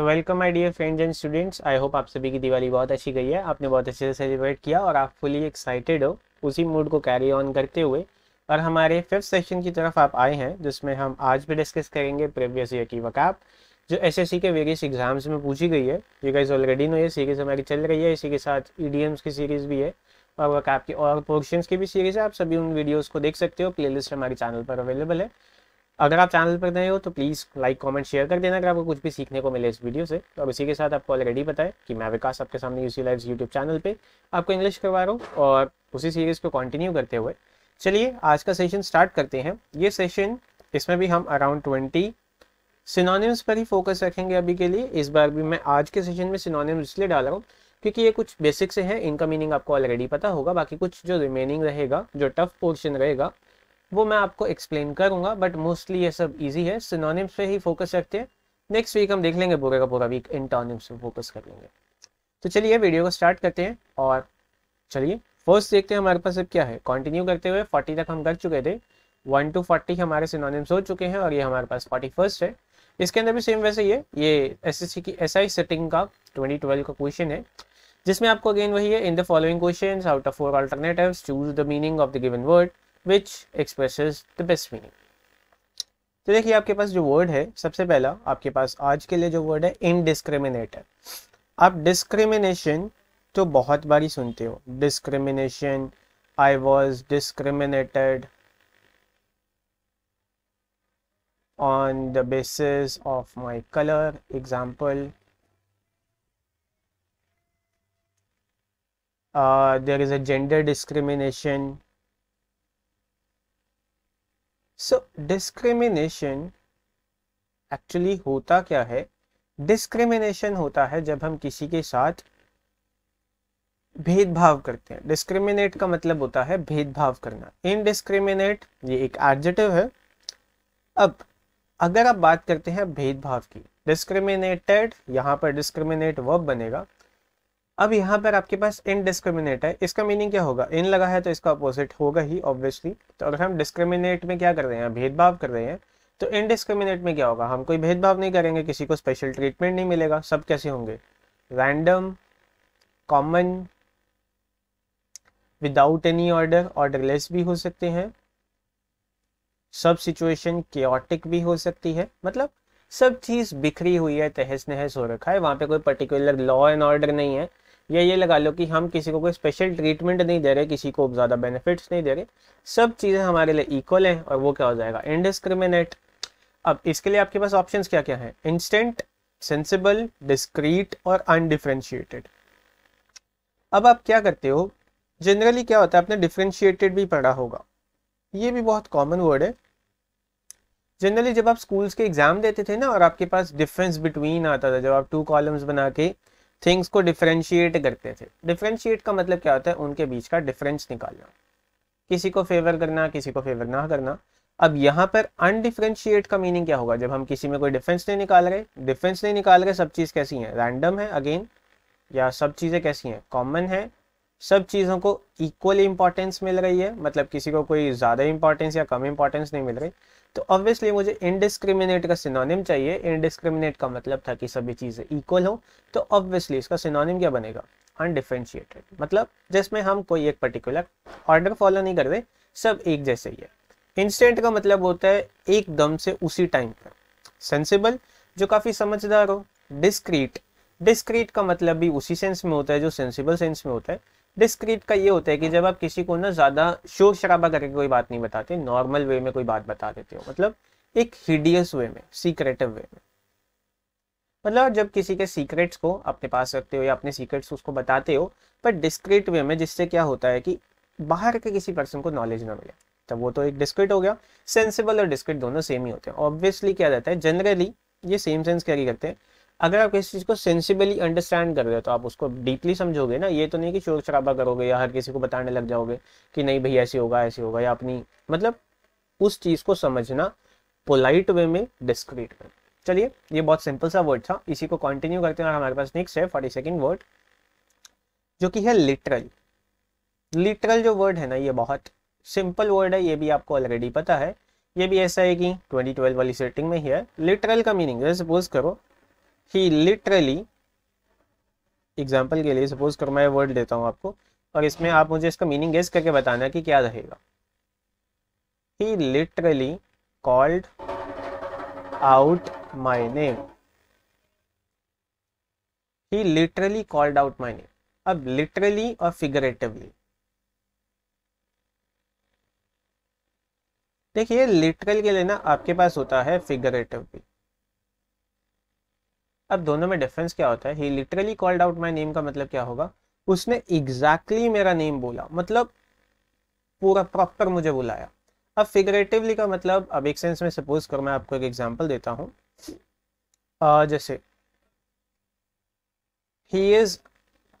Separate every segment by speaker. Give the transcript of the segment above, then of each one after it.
Speaker 1: तो welcome my dear friends and students I hope आप सभी की दिवाली बहुत अच्छी गई है आपने बहुत अच्छे से सेलिब्रेट किया और आप फुली एक्साइटेड हो उसी मूड को कैरी ऑन करते हुए और हमारे फिफ्थ सेशन की तरफ आप आए हैं जिसमें हम आज भी डिस्कस करेंगे प्रीवियस ईयर की वकाप जो एस के वेरियस एग्जाम्स में पूछी गई है यू गाइज ऑलरेडी नो ये सीरीज़ हमारी चल रही है इसी के साथ ई की सीरीज़ भी है और वकाप की और पोर्शन की भी सीरीज़ है आप सभी उन वीडियोज़ को देख सकते हो लिस्ट हमारे चैनल पर अवेलेबल है अगर आप चैनल पर नए हो तो प्लीज़ लाइक कमेंट शेयर कर देना अगर आपको कुछ भी सीखने को मिले इस वीडियो से तो अब इसी के साथ आपको ऑलरेडी है कि मैं विकास आपके सामने यूसी लाइव यूट्यूब चैनल पे आपको इंग्लिश करवा रहा हूँ और उसी सीरीज़ को कंटिन्यू करते हुए चलिए आज का सेशन स्टार्ट करते हैं ये सेशन इसमें भी हम अराउंड ट्वेंटी सिनोनिम्स पर ही फोकस रखेंगे अभी के लिए इस बार भी मैं आज के सेशन में सिनोनिम्स इसलिए डाल रहा हूँ क्योंकि ये कुछ बेसिक से हैं इनका मीनिंग आपको ऑलरेडी पता होगा बाकी कुछ जो रिमेनिंग रहेगा जो टफ पोर्शन रहेगा वो मैं आपको एक्सप्लेन करूंगा बट मोस्टली ये सब इजी है सिनोनिम्स पे ही फोकस रखते हैं नेक्स्ट वीक हम देख लेंगे पूरे का पूरा वीक इंटोनिम्स पे फोकस कर लेंगे तो चलिए वीडियो को स्टार्ट करते हैं और चलिए फर्स्ट देखते हैं हमारे पास अब क्या है कंटिन्यू करते हुए फोर्टी तक हम कर चुके थे वन टू फोर्टी हमारे सिनोनिम्स हो चुके हैं और ये हमारे पास फोर्टी फर्स्ट है इसके अंदर भी सेम वैसे ही है ये एस की एस आई सेटिंग का ट्वेंटी ट्वेल्व का क्वेश्चन है जिसमें आपको अगेन वही है in the following question out of four alternative choose the meaning of the given word which express the best meaning तो देखिए आपके पास जो वर्ड है सबसे पहला आपके पास आज के लिए जो वर्ड है इनडिस्क्रिमिनेट आप डिस्क्रिमिनेशन तो बहुत बारी सुनते हो discrimination I was discriminated on the basis of my colour example there is a gender discrimination so discrimination actually होता क्या है डिस्क्रिमिनेशन होता है जब हम किसी के साथ भेदभाव करते हैं डिस्क्रिमिनेट का मतलब होता है भेदभाव करना इनडिस्क्रिमिनेट ये एक एडजेटिव है अब अगर आप बात करते हैं भेदभाव की डिस्क्रिमिनेटेड यहाँ पर डिस्क्रिमिनेट वर्ब बनेगा अब यहाँ पर आपके पास इनडिस्क्रिमिनेट है इसका मीनिंग क्या होगा इन लगा है तो इसका अपोजिट होगा ही ऑब्वियसली तो अगर हम डिस्क्रिमिनेट में क्या कर रहे हैं भेदभाव कर रहे हैं तो इनडिस्क्रिमिनेट में क्या होगा हम कोई भेदभाव नहीं करेंगे किसी को स्पेशल ट्रीटमेंट नहीं मिलेगा सब कैसे होंगे random common without any order orderless भी हो सकते हैं सब सिचुएशन केटिक भी हो सकती है मतलब सब चीज़ बिखरी हुई है तहस नहस हो रखा है वहाँ पे कोई पर्टिकुलर लॉ एंड ऑर्डर नहीं है या ये लगा लो कि हम किसी को कोई स्पेशल ट्रीटमेंट नहीं दे रहे किसी को ज़्यादा बेनिफिट्स नहीं दे रहे सब चीज़ें हमारे लिए इक्वल हैं और वो क्या हो जाएगा इनडिस्क्रिमिनेट अब इसके लिए आपके पास ऑप्शंस क्या क्या हैं इंस्टेंट सेंसिबल डिस्क्रीट और अनडिफ्रेंशिएटेड अब आप क्या करते हो जनरली क्या होता है आपने डिफ्रेंशिएटेड भी पढ़ा होगा ये भी बहुत कॉमन वर्ड है जनरली जब आप स्कूल्स के एग्जाम देते थे ना और आपके पास डिफरेंस बिटवीन आता था जब आप टू कॉलम्स बना के थिंग्स को डिफ्रेंशिएट करते थे डिफ्रेंशिएट का मतलब क्या होता है उनके बीच का डिफरेंस निकालना किसी को फेवर करना किसी को फेवर ना करना अब यहाँ पर अनडिफ्रेंशिएट का मीनिंग क्या होगा जब हम किसी में कोई डिफरेंस नहीं निकाल रहे डिफरेंस नहीं निकाल रहे सब चीज़ कैसी है रैंडम है अगेन या सब चीज़ें कैसी हैं कॉमन है सब चीज़ों को इक्वली इंपॉर्टेंस मिल रही है मतलब किसी को कोई ज़्यादा इंपॉर्टेंस या कम इंपॉर्टेंस नहीं मिल रही तो ऑब्वियसली मुझे इनडिस्क्रिमिनेट का सिनोनिम चाहिए इनडिस्क्रिमिनेट का मतलब था कि सभी चीज़ें इक्वल हो तो ऑब्वियसली इसका सिनोनिम क्या बनेगा अनडिफ्रेंशिएटेड मतलब जिसमें हम कोई एक पर्टिकुलर ऑर्डर फॉलो नहीं करते सब एक जैसे ही है इंस्टेंट का मतलब होता है एकदम से उसी टाइम पर सेंसिबल जो काफ़ी समझदार हो डिस्क्रीट डिस्क्रीट का मतलब भी उसी सेंस में होता है जो सेंसिबल सेंस में होता है डिस्क्रीट का ये होता है कि जब आप किसी को ना ज़्यादा शोर शराबा करके कोई बात नहीं बताते नॉर्मल वे में कोई बात बता देते हो मतलब एक हिडियस वे में सीक्रेटिव वे में मतलब जब किसी के सीक्रेट्स को अपने पास रखते हो या अपने सीक्रेट्स उसको बताते हो पर डिस्क्रीट वे में जिससे क्या होता है कि बाहर के किसी पर्सन को नॉलेज ना मिले तब वो तो एक डिस्क्रिट हो गया सेंसिबल और डिस्क्रिट दोनों सेम ही होते हैं ऑब्वियसली क्या रहता है जनरली ये सेम सेंस कैरी करते हैं अगर आप किसी चीज़ को सेंसिबली अंडरस्टैंड कर रहे हो तो आप उसको डीपली समझोगे ना ये तो नहीं कि शोर शराबा करोगे या हर किसी को बताने लग जाओगे कि नहीं भाई ऐसे होगा ऐसे होगा या अपनी मतलब उस चीज़ को समझना पोलाइट वे में डिस्क्रीट में चलिए ये बहुत सिंपल सा वर्ड था इसी को कंटिन्यू करते हैं और हमारे पास नेक्स्ट है फोर्टी सेकेंड वर्ड जो कि है लिटरल लिटरल जो वर्ड है ना ये बहुत सिंपल वर्ड है ये भी आपको ऑलरेडी पता है ये भी ऐसा है कि 2012 वाली सेटिंग में ही है लिटरल का मीनिंग सपोज करो ही लिटरली एग्जाम्पल के लिए सपोज करो मैं वर्ड देता हूँ आपको और इसमें आप मुझे इसका मीनिंग गेस करके बताना कि क्या रहेगा he literally called out my name he literally called out my name अब लिटरली और फिगरेटिवली देखिए लिटरल के लिए ना आपके पास होता है फिगरेटिवली अब दोनों में डिफरेंस क्या होता है he literally called out my name का मतलब क्या होगा उसने एग्जैक्टली exactly मेरा नेम बोला मतलब पूरा प्रॉपर मुझे बुलाया अब फिगरेटिवली का मतलब अब एक सेंस में सपोज करो मैं आपको एक एग्जाम्पल देता हूँ जैसे he is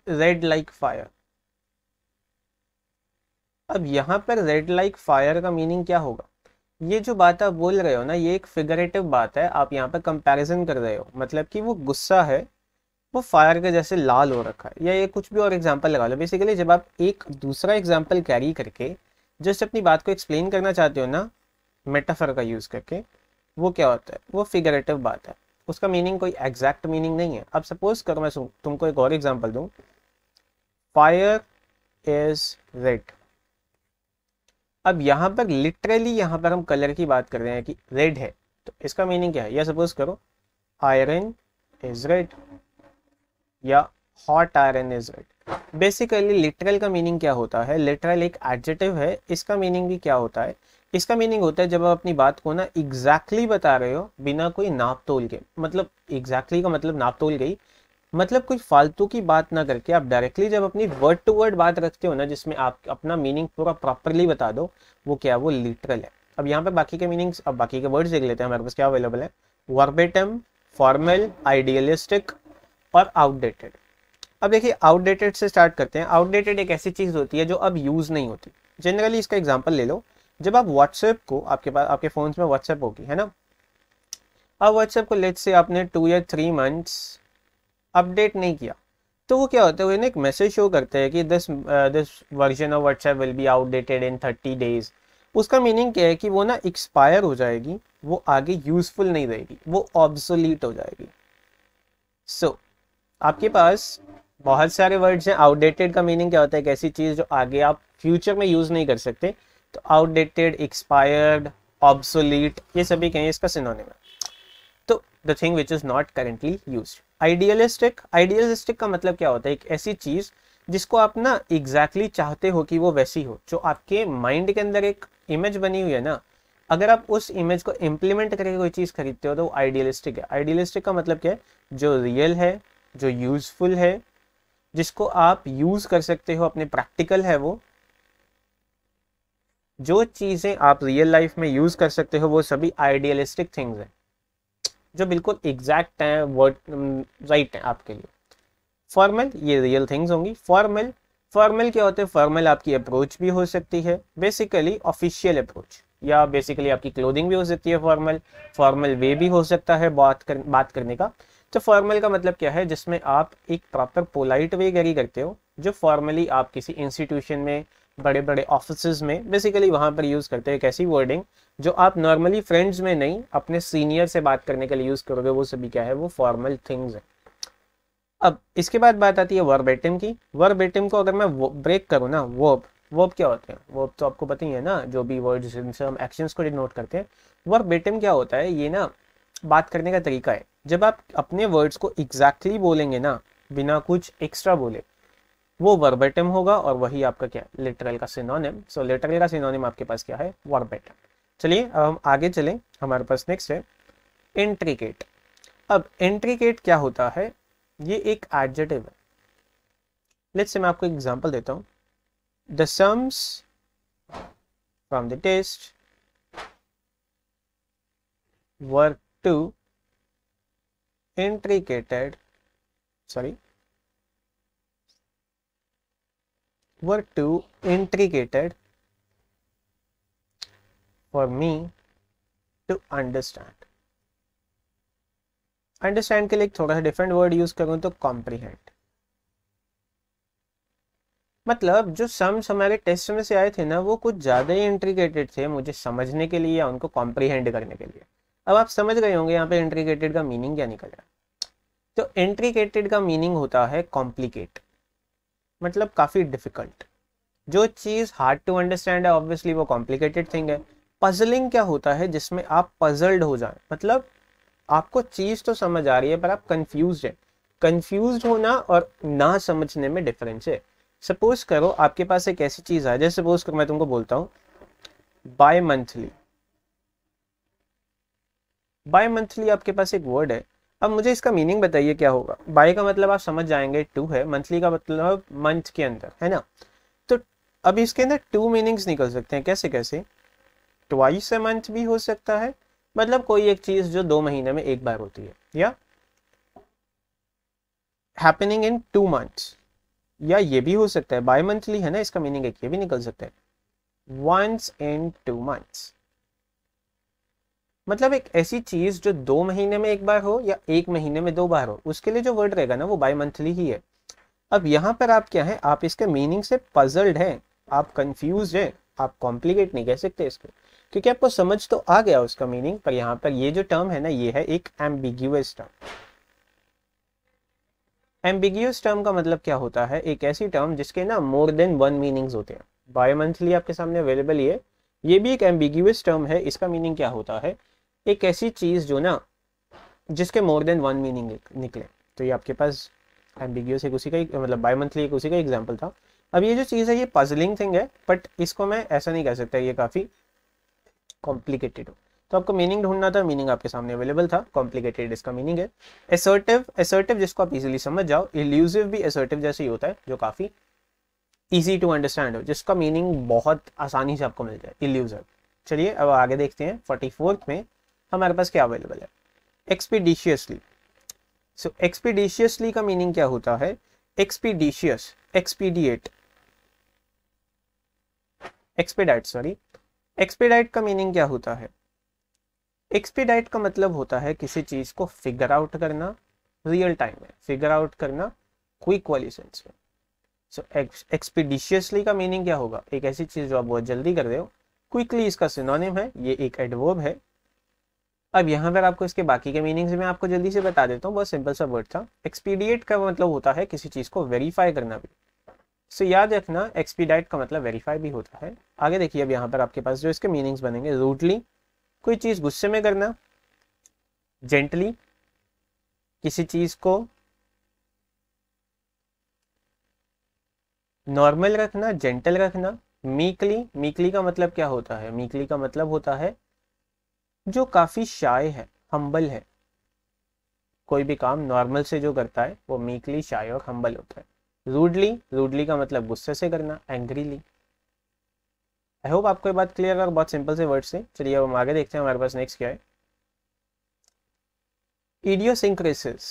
Speaker 1: red like fire अब यहां पर रेड लाइक फायर का मीनिंग क्या होगा ये जो बात आप बोल रहे हो ना ये एक फिगरेटिव बात है आप यहाँ पर कंपैरिजन कर रहे हो मतलब कि वो गुस्सा है वो फायर के जैसे लाल हो रखा है या ये कुछ भी और एग्जाम्पल लगा लो बेसिकली जब आप एक दूसरा एग्जाम्पल कैरी करके जस्ट अपनी बात को एक्सप्लेन करना चाहते हो ना मेटाफर का यूज़ करके वो क्या होता है वो फिगरेटिव बात है उसका मीनिंग कोई एग्जैक्ट मीनिंग नहीं है अब सपोज करो मैं तुमको एक और एग्जाम्पल दूँ फायर इज़ रेड अब यहाँ पर लिटरली यहाँ पर हम कलर की बात कर रहे हैं कि रेड है तो इसका मीनिंग क्या है या सपोज करो आयरन इज रेड या hot iron is red basically literal का मीनिंग क्या होता है लिटरल एक एडजेटिव है इसका मीनिंग भी क्या होता है इसका मीनिंग होता है जब आप अपनी बात को ना एग्जैक्टली exactly बता रहे हो बिना कोई नाप तोल के मतलब एग्जैक्टली exactly का मतलब नाप तोल गई मतलब कुछ फालतू की बात ना करके आप डायरेक्टली जब अपनी वर्ड टू वर्ड बात रखते हो ना जिसमें आप अपना मीनिंग पूरा प्रॉपरली बता दो वो क्या है वो लिटरल है अब यहाँ पे बाकी के मीनिंग्स अब बाकी के वर्ड्स देख लेते हैं हमारे पास क्या अवेलेबल है वर्बेटम फॉर्मल आइडियलिस्टिक और आउटडेटेड अब देखिए आउटडेटेड से स्टार्ट करते हैं आउटडेटेड एक ऐसी चीज़ होती है जो अब यूज़ नहीं होती जनरली इसका एग्जाम्पल ले लो जब आप व्हाट्सएप को आपके पास आपके फ़ोन में व्हाट्सएप होगी है ना अब व्हाट्सएप को लेट से आपने टू या थ्री मंथ्स अपडेट नहीं किया तो वो क्या होता है वो एक मैसेज शो करते हैं कि this this version of WhatsApp will be outdated in thirty days उसका मीनिंग क्या है कि वो ना एक्सपायर हो जाएगी वो आगे यूजफुल नहीं रहेगी वो ऑब्सोलीट हो जाएगी सो so, आपके पास बहुत सारे वर्ड्स हैं आउटडेटेड का मीनिंग क्या होता है एक ऐसी चीज़ जो आगे आप फ्यूचर में यूज़ नहीं कर सकते तो आउटडेटेड एक्सपायर्ड ऑब्सोलीट ये सभी कहें इसका सिनोनिम है तो the thing which is not currently use idealistic idealistic का मतलब क्या होता है एक ऐसी चीज जिसको आप ना एग्जैक्टली exactly चाहते हो कि वो वैसी हो जो आपके माइंड के अंदर एक इमेज बनी हुई है ना अगर आप उस इमेज को इम्प्लीमेंट करके कोई चीज़ खरीदते हो तो वो आइडियलिस्टिक है आइडियलिस्टिक का मतलब क्या है जो रियल है जो यूजफुल है जिसको आप यूज कर सकते हो अपने प्रैक्टिकल है वो जो चीज़ें आप रियल लाइफ में यूज कर सकते हो वो सभी आइडियलिस्टिक थिंग्स हैं जो बिल्कुल एग्जैक्ट हैं वर्ड राइट हैं आपके लिए फॉर्मल ये रियल थिंग्स होंगी फॉर्मल फॉर्मल क्या होते हैं फॉर्मल आपकी अप्रोच भी हो सकती है बेसिकली ऑफिशियल अप्रोच या बेसिकली आपकी क्लोदिंग भी हो सकती है फॉर्मल फॉर्मल वे भी हो सकता है बात कर बात करने का तो फॉर्मल का मतलब क्या है जिसमें आप एक प्रॉपर पोलाइट वे करी करते हो जो फॉर्मली आप किसी इंस्टीट्यूशन में बड़े बड़े ऑफिस में बेसिकली वहाँ पर यूज़ करते हैं एक ऐसी वर्डिंग जो आप नॉर्मली फ्रेंड्स में नहीं अपने सीनियर से बात करने के लिए यूज़ करोगे वो सभी क्या है वो फॉर्मल थिंग्स है अब इसके बाद बात आती है वर्बेटिम की वर्बेटिम को अगर मैं ब्रेक करूँ ना वर्ब वर्ब क्या होते हैं वर्ब तो आपको पता ही है ना जो भी वर्ड जिनसे हम एक्शंस को डिनोट करते हैं वर्बेटिम क्या होता है ये ना बात करने का तरीका है जब आप अपने वर्ड्स को एग्जैक्टली exactly बोलेंगे ना बिना कुछ एक्स्ट्रा बोले वो वर्बेटम होगा और वही आपका क्या लिटरल का सिनोनिम सो लिटरल का सिनोनिम आपके पास क्या है वर्बेटम चलिए अब हम आगे चलें हमारे पास नेक्स्ट है इंट्रीकेट अब इंट्रीकेट क्या होता है ये एक एडजेटिव है लेट्स से मैं आपको एग्जांपल देता हूं the sums from the test were too intricated sorry were too intricate for me to understand. Understand के लिए एक थोड़ा सा different word use करूँ तो comprehend. मतलब जो सम्स हमारे टेस्ट में से आए थे ना वो कुछ ज़्यादा ही इंट्रीगेटेड थे मुझे समझने के लिए या उनको कॉम्प्रीहेंड करने के लिए अब आप समझ गए होंगे यहाँ पे इंट्रीगेटेड का मीनिंग क्या निकल रहा है तो इंट्रीगेटेड का मीनिंग होता है कॉम्प्लिकेट मतलब काफ़ी डिफिकल्ट जो चीज़ हार्ड टू अंडरस्टैंड है ऑब्वियसली वो कॉम्प्लिकेटेड थिंग है पजलिंग क्या होता है जिसमें आप पजल्ड हो जाए मतलब आपको चीज़ तो समझ आ रही है पर आप कन्फ्यूज हैं कन्फ्यूज होना और ना समझने में डिफरेंस है सपोज करो आपके पास एक ऐसी चीज़ आ जाए सपोज करो मैं तुमको बोलता हूँ बाय मंथली बाय मंथली आपके पास एक वर्ड है अब मुझे इसका मीनिंग बताइए क्या होगा बाई का मतलब आप समझ जाएंगे टू है मंथली का मतलब मंथ के अंदर है ना तो अब इसके अंदर टू मीनिंग्स निकल सकते हैं कैसे कैसे ट्वाइस ए मंथ भी हो सकता है मतलब कोई एक चीज जो दो महीने में एक बार होती है या हैपनिंग इन टू मंथ्स या ये भी हो सकता है बाय मंथली है ना इसका मीनिंग एक ये भी निकल सकता है वंस इन टू मंथ्स मतलब एक ऐसी चीज जो दो महीने में एक बार हो या एक महीने में दो बार हो उसके लिए जो वर्ड रहेगा ना वो बाई मंथली ही है अब यहाँ पर आप क्या है आप इसके मीनिंग से पजल्ड हैं आप कंफ्यूज हैं आप कॉम्प्लिकेट नहीं कह सकते इसको क्योंकि आपको समझ तो आ गया उसका मीनिंग पर यहाँ पर ये जो टर्म है ना ये है एक एम्बिग्यूस टर्म एम्बिग्यूस टर्म का मतलब क्या होता है एक ऐसी टर्म जिसके ना मोर देन वन मीनिंग्स होते हैं मंथली आपके सामने अवेलेबल ये ये भी एक एम्बिग्यूस टर्म है इसका मीनिंग क्या होता है एक ऐसी चीज़ जो ना जिसके मोर देन वन मीनिंग निकले तो ये आपके पास एम्बिगियस एक उसी का एक मतलब बाई मंथली एक उसी का एग्जाम्पल था अब ये जो चीज़ है ये पजलिंग थिंग है बट इसको मैं ऐसा नहीं कह सकता ये काफ़ी कॉम्प्लिकेटेड हो तो आपको मीनिंग ढूंढना था मीनिंग आपके सामने अवेलेबल था कॉम्प्लिकेटेड इसका मीनिंग है एसर्टिव एसर्टिव जिसको आप इजीली समझ जाओ इल्यूजिव भी एसर्टिव जैसे ही होता है जो काफ़ी ईजी टू अंडरस्टैंड हो जिसका मीनिंग बहुत आसानी से आपको मिल जाए इल्यूजिव चलिए अब आगे देखते हैं फोर्टी में हमारे पास क्या अवेलेबल है एक्सपीडिशियसली सो एक्सपीडिशियसली का मीनिंग क्या होता है expeditious expediate expedite sorry expedite का मीनिंग क्या होता है एक्सपेडाइट का मतलब होता है किसी चीज को फिगर आउट करना रियल टाइम में फिगर आउट करना क्विक वाली सेंस में सो एक्सपीडिशियसली का मीनिंग क्या होगा एक ऐसी चीज जो आप बहुत जल्दी कर रहे हो क्विकली इसका सिनोनिम है ये एक एडवर्ब है अब यहाँ पर आपको इसके बाकी के मीनिंग्स मैं आपको जल्दी से बता देता हूँ बहुत सिंपल सा वर्ड था एक्सपीडिएट का मतलब होता है किसी चीज़ को वेरीफाई करना भी सो so, याद रखना एक्सपीडाइट का मतलब वेरीफाई भी होता है आगे देखिए अब यहाँ पर आपके पास जो इसके मीनिंग्स बनेंगे रूटली कोई चीज़ गुस्से में करना जेंटली किसी चीज़ को नॉर्मल रखना जेंटल रखना मीकली मीकली का मतलब क्या होता है मीकली का मतलब होता है जो काफ़ी शाय है हम्बल है कोई भी काम नॉर्मल से जो करता है वो मीकली शाय और हम्बल होता है रूडली रूडली का मतलब गुस्से से करना एंग्रीली आई होप आपको ये बात क्लियर है और बहुत सिंपल से वर्ड से चलिए अब हम आगे देखते हैं हमारे पास नेक्स्ट क्या है इडियोसिंक्रेसिस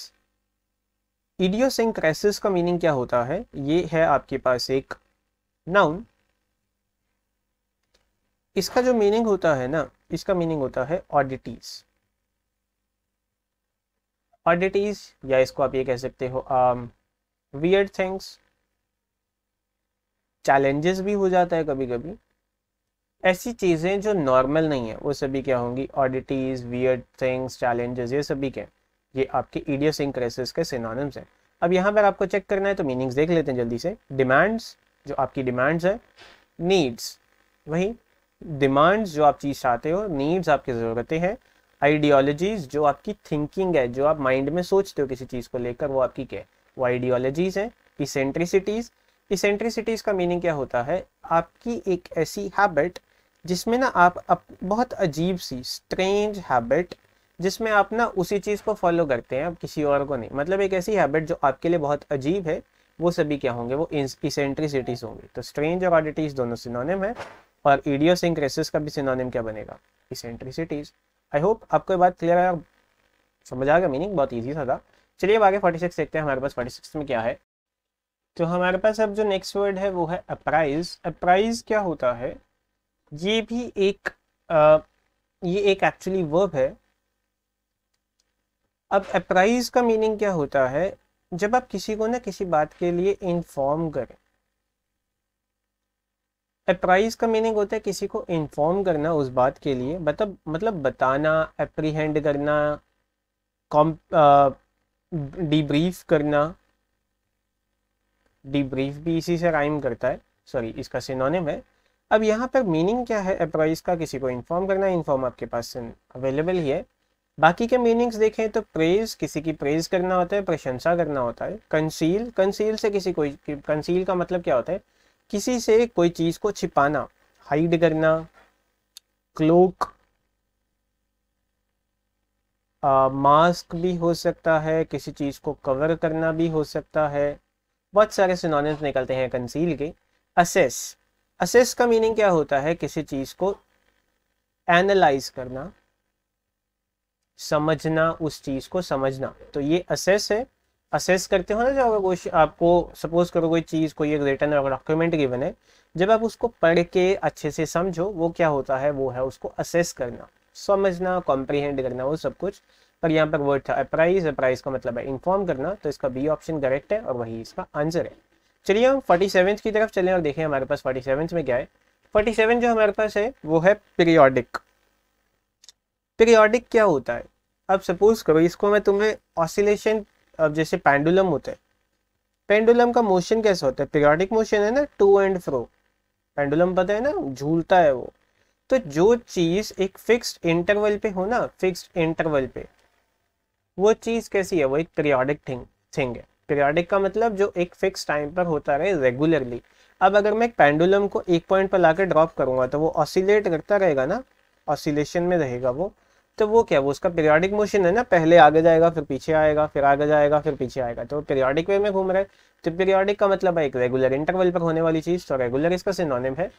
Speaker 1: इडियोसिंक्रेसिस का मीनिंग क्या होता है ये है आपके पास एक नाउन इसका जो मीनिंग होता है ना इसका मीनिंग होता है ऑडिटीज ऑडिटीज या इसको आप ये कह सकते हो वियर्ड थिंग्स चैलेंजेस भी हो जाता है कभी कभी ऐसी चीज़ें जो नॉर्मल नहीं है वो सभी क्या होंगी ऑडिटीज वियर्ड थिंग्स चैलेंजेस ये सभी क्या ये आपके इडियोसिंक्रेसिस के सिनोनिम्स हैं अब यहाँ पर आपको चेक करना है तो मीनिंग्स देख लेते हैं जल्दी से डिमांड्स जो आपकी डिमांड्स है नीड्स वही डिमांड्स जो आप चीज़ चाहते हो नीड्स आपकी ज़रूरतें हैं आइडियोलॉजीज़ जो आपकी थिंकिंग है जो आप माइंड में सोचते हो किसी चीज़ को लेकर वो आपकी क्या है वो आइडियोलॉजीज़ हैं इसेंट्रिसिटीज़ इसेंट्रिसिटीज़ का मीनिंग क्या होता है आपकी एक ऐसी हैबिट जिसमें ना आप अप, बहुत अजीब सी स्ट्रेंज हैबिट जिसमें आप ना उसी चीज़ को फॉलो करते हैं आप किसी और को नहीं मतलब एक ऐसी हैबिट जो आपके लिए बहुत अजीब है वो सभी क्या होंगे वो इसेंट्रिसिटीज़ होंगी तो स्ट्रेंज और ऑडिटीज़ दोनों सिनोनिम है और इडियोसिंक्रेसिस का भी सिनोनिम क्या बनेगा इसेंट्रिसिटीज आई होप आपको ये बात क्लियर आया समझ आ गया मीनिंग बहुत ईजी था, था। चलिए अब आगे फोर्टी सिक्स देखते हैं हमारे पास फोर्टी सिक्स में क्या है तो हमारे पास अब जो नेक्स्ट वर्ड है वो है अप्राइज अप्राइज क्या होता है ये भी एक आ, ये एक एक्चुअली वर्ब है अब अप्राइज का मीनिंग क्या होता है जब आप किसी को ना किसी बात के लिए इन्फॉर्म करें अप्राइज का मीनिंग होता है किसी को इन्फॉर्म करना उस बात के लिए मतलब मतलब बताना अप्रीहेंड करना कॉम डिब्रीफ करना डिब्रीफ भी इसी से राइम करता है सॉरी इसका सिनोनिम है अब यहाँ पर मीनिंग क्या है अप्राइज का किसी को इन्फॉर्म करना इन्फॉर्म आपके पास अवेलेबल ही है बाकी के मीनिंग्स देखें तो प्रेज किसी की प्रेज करना होता है प्रशंसा करना होता है कंसील कंसील से किसी को कंसील का मतलब क्या होता है किसी से कोई चीज को छिपाना हाइड करना क्लोक मास्क भी हो सकता है किसी चीज को कवर करना भी हो सकता है बहुत सारे सिनोनिम्स निकलते हैं कंसील के असेस असेस का मीनिंग क्या होता है किसी चीज को एनालाइज करना समझना उस चीज को समझना तो ये असेस है असेस करते हो ना जो अगर कोई आपको सपोज करो कोई चीज़ कोई एक रिटर्न अगर डॉक्यूमेंट गिवन है जब आप उसको पढ़ के अच्छे से समझो वो क्या होता है वो है उसको असेस करना समझना कॉम्प्रीहेंड करना वो सब कुछ पर यहाँ पर वर्ड था अप्राइज अप्राइज का मतलब है इन्फॉर्म करना तो इसका बी ऑप्शन करेक्ट है और वही इसका आंसर है चलिए हम फोर्टी की तरफ चलें और देखें हमारे पास फोर्टी में क्या है फोर्टी जो हमारे पास है वो है पीरियोडिक पीरियोडिक क्या होता है अब सपोज करो इसको मैं तुम्हें ऑसिलेशन अब जैसे पेंडुलम होता है पेंडुलम का मोशन कैसा होता है पीरियडिक मोशन है ना टू एंड फ्रो पेंडुलम पता है ना झूलता है वो तो जो चीज़ एक फिक्स्ड इंटरवल पे हो ना फिक्स्ड इंटरवल पे वो चीज़ कैसी है वो एक पीरियडिक थिंग थिंग है पीरियडिक का मतलब जो एक फिक्स टाइम पर होता रहे रेगुलरली अब अगर मैं एक पेंडुलम को एक पॉइंट पर लाकर ड्रॉप करूंगा तो वो ऑसिलेट करता रहेगा ना ऑसिलेशन में रहेगा वो तो वो क्या वो उसका पीरियाडिक मोशन है ना पहले आगे जाएगा फिर पीछे आएगा फिर आगे जाएगा फिर पीछे आएगा तो पीरियाडिक वे में घूम रहा है तो पीरियाडिक का मतलब है एक रेगुलर इंटरवल पर होने वाली चीज़ तो रेगुलर इसका सिनोनिम है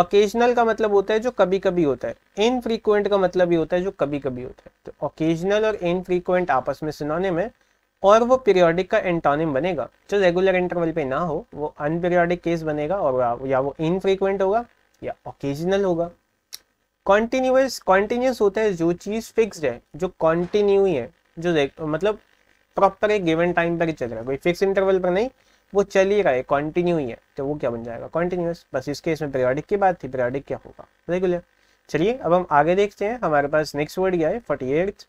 Speaker 1: ओकेजनल का मतलब होता है जो कभी कभी होता है इनफ्रीक्वेंट का मतलब ही होता है जो कभी कभी होता है तो ओकेजनल और इनफ्रीक्वेंट आपस में सिनोनिम है और वो पीरियोडिक का एंटोनिम बनेगा जो रेगुलर इंटरवल पे ना हो वो अनपीरियोडिक केस बनेगा और या वो इनफ्रीक्वेंट होगा या ओकेजनल होगा कॉन्टिन्यूस कॉन्टिन्यूस होता है जो चीज़ फिक्स्ड है जो कॉन्टिन्यू है जो मतलब प्रॉपर एक गिवन टाइम पर ही चल रहा है कोई फिक्स इंटरवल पर नहीं वो चल ही रहा है कॉन्टिन्यू ही है तो वो क्या बन जाएगा कॉन्टिन्यूस बस इसके इसमें पीरियोडिक की बात थी पीरियोडिक क्या होगा रेगुलर चलिए अब हम आगे देखते हैं हमारे पास नेक्स्ट वर्ड क्या है forty eight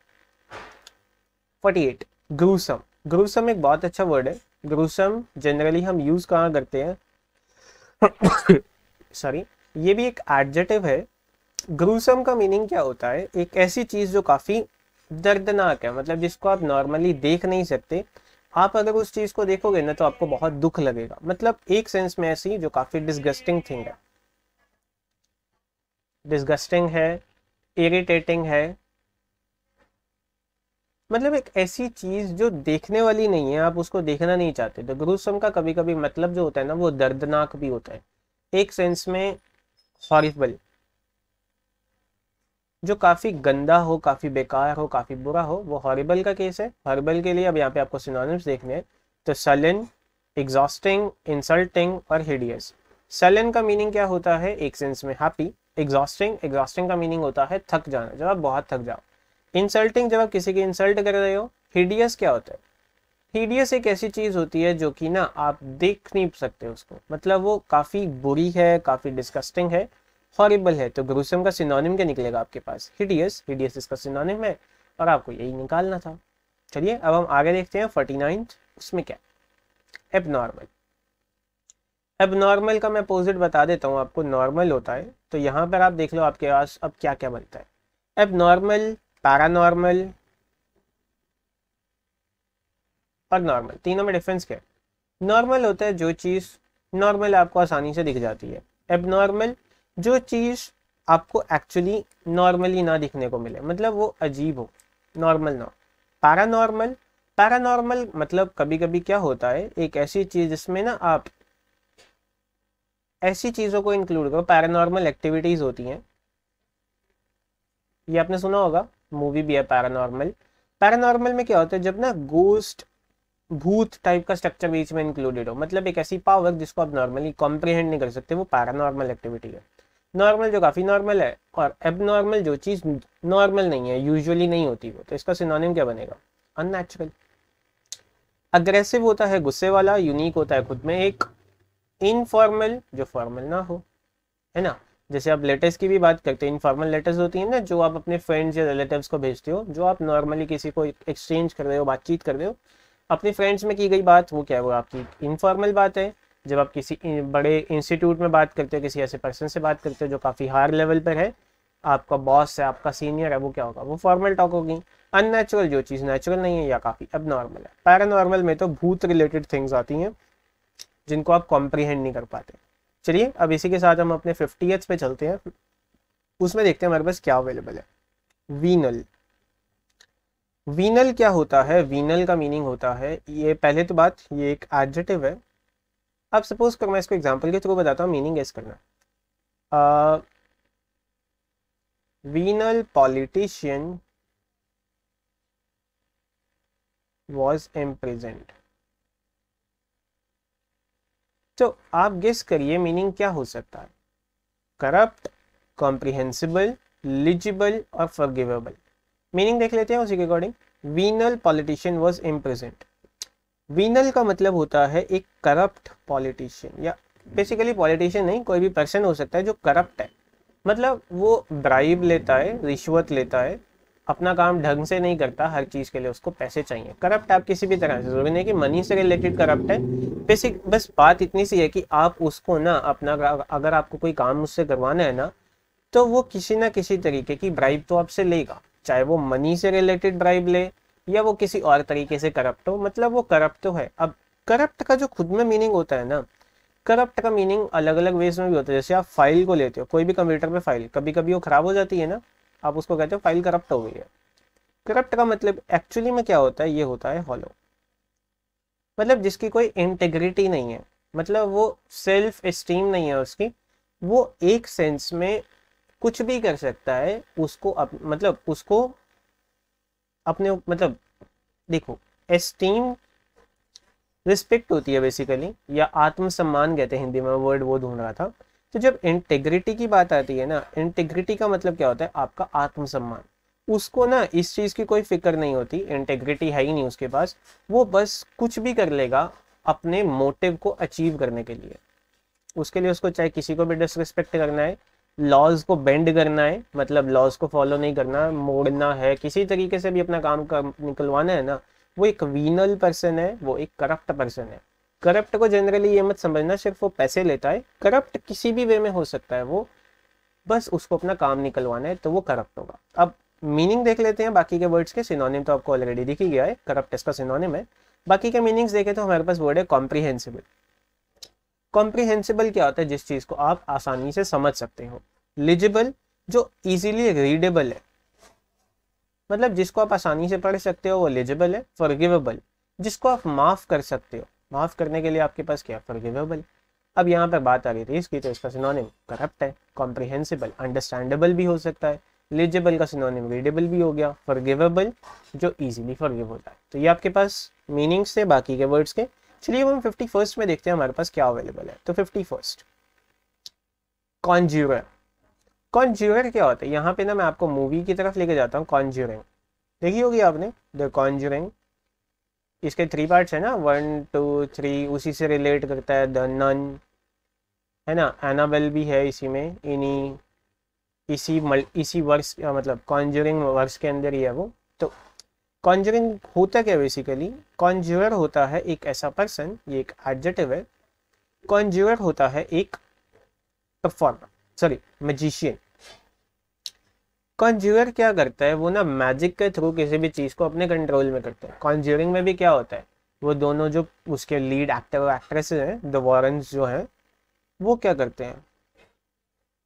Speaker 1: forty eight gruesome gruesome एक बहुत अच्छा वर्ड है ग्रूसम जनरली हम यूज कहाँ करते हैं सॉरी ये भी एक एडजेटिव है ग्रूसम का मीनिंग क्या होता है एक ऐसी चीज़ जो काफ़ी दर्दनाक है मतलब जिसको आप नॉर्मली देख नहीं सकते आप अगर उस चीज़ को देखोगे ना तो आपको बहुत दुख लगेगा मतलब एक सेंस में ऐसी जो काफ़ी डिस्गस्टिंग थिंग है डिस्गस्टिंग है इरिटेटिंग है मतलब एक ऐसी चीज़ जो देखने वाली नहीं है आप उसको देखना नहीं चाहते तो ग्रूसम का कभी कभी मतलब जो होता है ना वो दर्दनाक भी होता है एक सेंस में हॉरिबल जो काफ़ी गंदा हो काफ़ी बेकार हो काफ़ी बुरा हो वो हॉरिबल का केस है हॉरिबल के लिए अब यहाँ पे आपको सिनोनिम्स देखने हैं तो सलन एग्जॉस्टिंग इंसल्टिंग और हिडियस सलन का मीनिंग क्या होता है एक सेंस में हैप्पी एग्जॉस्टिंग एग्जॉस्टिंग का मीनिंग होता है थक जाना जब आप बहुत थक जाओ इंसल्टिंग जब आप किसी की इंसल्ट कर रहे हो हिडियस क्या होता है हिडियस एक ऐसी चीज़ होती है जो कि ना आप देख नहीं सकते उसको मतलब वो काफ़ी बुरी है काफ़ी डिस्कस्टिंग है हॉरिबल है तो ग्रूसम का सिनोनिम क्या निकलेगा आपके पास हिडियस हिडियस इसका सिनोनिम है और आपको यही निकालना था चलिए अब हम आगे देखते हैं फोर्टी नाइन्थ उसमें क्या एबनॉर्मल एबनॉर्मल का मैं अपोजिट बता देता हूँ आपको नॉर्मल होता है तो यहाँ पर आप देख लो आपके पास अब क्या क्या बनता है एबनॉर्मल पैरानॉर्मल और नॉर्मल तीनों में डिफरेंस क्या है नॉर्मल होता है जो चीज़ नॉर्मल आपको आसानी से दिख जाती है एबनॉर्मल जो चीज़ आपको एक्चुअली नॉर्मली ना दिखने को मिले मतलब वो अजीब हो नॉर्मल ना पैरानॉर्मल पैरानॉर्मल मतलब कभी कभी क्या होता है एक ऐसी चीज़ जिसमें ना आप ऐसी चीज़ों को इंक्लूड करो पैरानॉर्मल एक्टिविटीज़ होती हैं ये आपने सुना होगा मूवी भी है पैरानॉर्मल पैरानॉर्मल में क्या होता है जब ना गोस्ट भूत टाइप का स्ट्रक्चर बीच में इंक्लूडेड हो मतलब एक ऐसी पावर जिसको आप नॉर्मली कॉम्प्रिहेंड नहीं कर सकते वो पैरानॉर्मल एक्टिविटी है नॉर्मल जो काफ़ी नॉर्मल है और एबनॉर्मल नॉर्मल जो चीज़ नॉर्मल नहीं है यूजुअली नहीं होती वो तो इसका सिनोनिम क्या बनेगा अननेचुरल अग्रेसिव होता है गुस्से वाला यूनिक होता है खुद में एक इनफॉर्मल जो फॉर्मल ना हो है ना जैसे आप लेटर्स की भी बात करते हैं इनफॉर्मल लेटर्स होती हैं ना जो आप अपने फ्रेंड्स या रिलेटिव्स को भेजते हो जो आप नॉर्मली किसी को एक्सचेंज कर रहे हो बातचीत कर रहे हो अपने फ्रेंड्स में की गई बात वो क्या है वो आपकी इनफॉर्मल बात है जब आप किसी बड़े इंस्टीट्यूट में बात करते हो किसी ऐसे पर्सन से बात करते हो जो काफ़ी हायर लेवल पर है आपका बॉस है आपका सीनियर है वो क्या होगा वो फॉर्मल टॉक होगी अननेचुरल जो चीज़ नेचुरल नहीं है या काफ़ी अब नॉर्मल है पैरानॉर्मल में तो भूत रिलेटेड थिंग्स आती हैं जिनको आप कॉम्प्रीहेंड नहीं कर पाते चलिए अब इसी के साथ हम अपने फिफ्टी पे चलते हैं उसमें देखते हैं हमारे पास क्या अवेलेबल है वीनल वीनल क्या होता है वीनल का मीनिंग होता है ये पहले तो बात ये एक एडजेटिव है अब सपोज कर मैं इसको एग्जाम्पल के थ्रू बताता हूँ मीनिंग गेस करना वीनल पॉलिटिशियन वॉज प्रेजेंट तो आप गेस करिए मीनिंग क्या हो सकता है करप्ट कॉम्प्रिहेंसिबल लिजिबल और फॉरगिवेबल मीनिंग देख लेते हैं उसी के according venal politician was impregnant venal का मतलब होता है एक करप्ट पॉलिटिशियन या बेसिकली पॉलिटिशियन नहीं कोई भी पर्सन हो सकता है जो करप्ट है मतलब वो ब्राइब लेता है रिश्वत लेता है अपना काम ढंग से नहीं करता हर चीज़ के लिए उसको पैसे चाहिए करप्ट आप किसी भी तरह से जरूरी नहीं कि मनी से रिलेटेड करप्ट है बेसिक बस बात इतनी सी है कि आप उसको ना अपना अगर आपको कोई काम उससे करवाना है ना तो वो किसी ना किसी तरीके की ब्राइब तो आपसे लेगा चाहे वो मनी से रिलेटेड ब्राइब ले या वो किसी और तरीके से करप्ट हो मतलब वो करप्ट तो है अब करप्ट का जो खुद में मीनिंग होता है ना करप्ट का मीनिंग अलग अलग वेज में भी होता है जैसे आप फाइल को लेते हो कोई भी कंप्यूटर पर फाइल कभी कभी वो खराब हो जाती है ना आप उसको कहते हो फाइल करप्ट हो गई है करप्ट का मतलब एक्चुअली में क्या होता है ये होता है हॉलो मतलब जिसकी कोई इंटेग्रिटी नहीं है मतलब वो सेल्फ स्टीम नहीं है उसकी वो एक सेंस में कुछ भी कर सकता है उसको अप, मतलब उसको अपने मतलब देखो एस्टीम रिस्पेक्ट होती है बेसिकली या आत्मसम्मान कहते हैं हिंदी में वर्ड वो ढूंढ रहा था तो जब इंटेग्रिटी की बात आती है ना इंटेग्रिटी का मतलब क्या होता है आपका आत्मसम्मान उसको ना इस चीज़ की कोई फिक्र नहीं होती इंटेग्रिटी है ही नहीं उसके पास वो बस कुछ भी कर लेगा अपने मोटिव को अचीव करने के लिए उसके लिए उसको चाहे किसी को भी डिसरिस्पेक्ट करना है लॉज को बेंड करना है मतलब लॉज को फॉलो नहीं करना मोड़ना है किसी तरीके से भी अपना काम कर निकलवाना है ना वो एक वीनल पर्सन है वो एक करप्ट पर्सन है करप्ट को जनरली ये मत समझना सिर्फ वो पैसे लेता है करप्ट किसी भी वे में हो सकता है वो बस उसको अपना काम निकलवाना है तो वो करप्ट होगा अब मीनिंग देख लेते हैं बाकी के वर्ड्स के सिनोनिम तो आपको ऑलरेडी दिखी गया है करप्ट इसका सिनोनिम है बाकी के मीनिंग्स देखें तो हमारे पास वर्ड है कॉम्प्रीहेंसिबल कॉम्प्रिहेंसिबल क्या होता है जिस चीज़ को आप आसानी से समझ सकते हो लिजिबल जो इजीली रीडेबल है मतलब जिसको आप आसानी से पढ़ सकते हो वो लिजिबल है फॉरगिवेबल जिसको आप माफ़ कर सकते हो माफ़ करने के लिए आपके पास क्या फॉरगिवेबल अब यहाँ पर बात आ रही थी इसकी तो इसका सिनोनिम करप्ट है कॉम्प्रिहेंसिबल अंडरस्टैंडेबल भी हो सकता है लिजिबल का सिनोनिम रीडेबल भी हो गया फॉरगिवेबल जो इजीली फॉरगिव हो जाए तो ये आपके पास मीनिंग्स थे बाकी के वर्ड्स के चलिए हम फिफ्टी फर्स्ट में देखते हैं हमारे पास क्या अवेलेबल है तो फिफ्टी फर्स्ट कॉन्ज्यूर कॉन्ज्यूर क्या होता है यहाँ पे ना मैं आपको मूवी की तरफ लेके जाता हूँ कॉन्ज्यूरिंग देखी होगी आपने द कॉन्ज्यूरिंग इसके थ्री पार्ट्स है ना वन टू थ्री उसी से रिलेट करता है द नन है ना एनाबेल भी है इसी में इन्हीं इसी मल इसी वर्ष मतलब कॉन्ज्यूरिंग वर्ष के अंदर ही है वो कॉन्जरिंग होता क्या बेसिकली कॉन्ज्यूअर होता है एक ऐसा पर्सन ये एक एडजेटिव है कॉन्ज्यूअर होता है एक परफॉर्मर सॉरी मजिशियन कॉन्ज्यूअर क्या करता है वो ना मैजिक के थ्रू किसी भी चीज़ को अपने कंट्रोल में करता है कॉन्ज्यूरिंग में भी क्या होता है वो दोनों जो उसके लीड एक्टर और एक्ट्रेस हैं द वॉरेंस जो हैं वो क्या करते हैं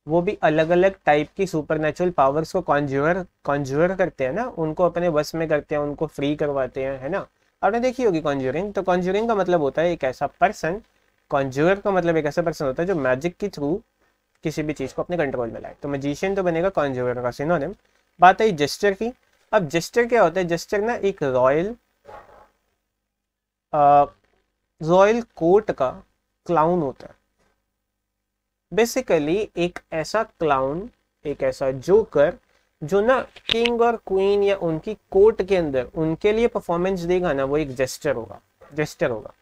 Speaker 1: वो भी अलग अलग टाइप की सुपर पावर्स को कॉन्ज्यूअर कॉन्ज्यूअर करते हैं ना उनको अपने बस में करते हैं उनको फ्री करवाते हैं है ना आपने देखी होगी कॉन्ज्यूरिंग तो कॉन्ज्यूरिंग का मतलब होता है एक ऐसा पर्सन कॉन्ज्यूअर का मतलब एक ऐसा पर्सन होता है जो मैजिक के थ्रू किसी भी चीज़ को अपने कंट्रोल में लाए तो मजिशियन तो बनेगा कॉन्ज्यूअर का सिनोनिम बात आई जेस्टर की अब जेस्टर क्या होता है जेस्टर ना एक रॉयल रॉयल कोर्ट का क्लाउन होता है बेसिकली एक ऐसा क्लाउन एक ऐसा जोकर जो ना किंग और क्वीन या उनकी कोर्ट के अंदर उनके लिए परफॉर्मेंस देगा ना वो एक जेस्टर होगा जेस्टर होगा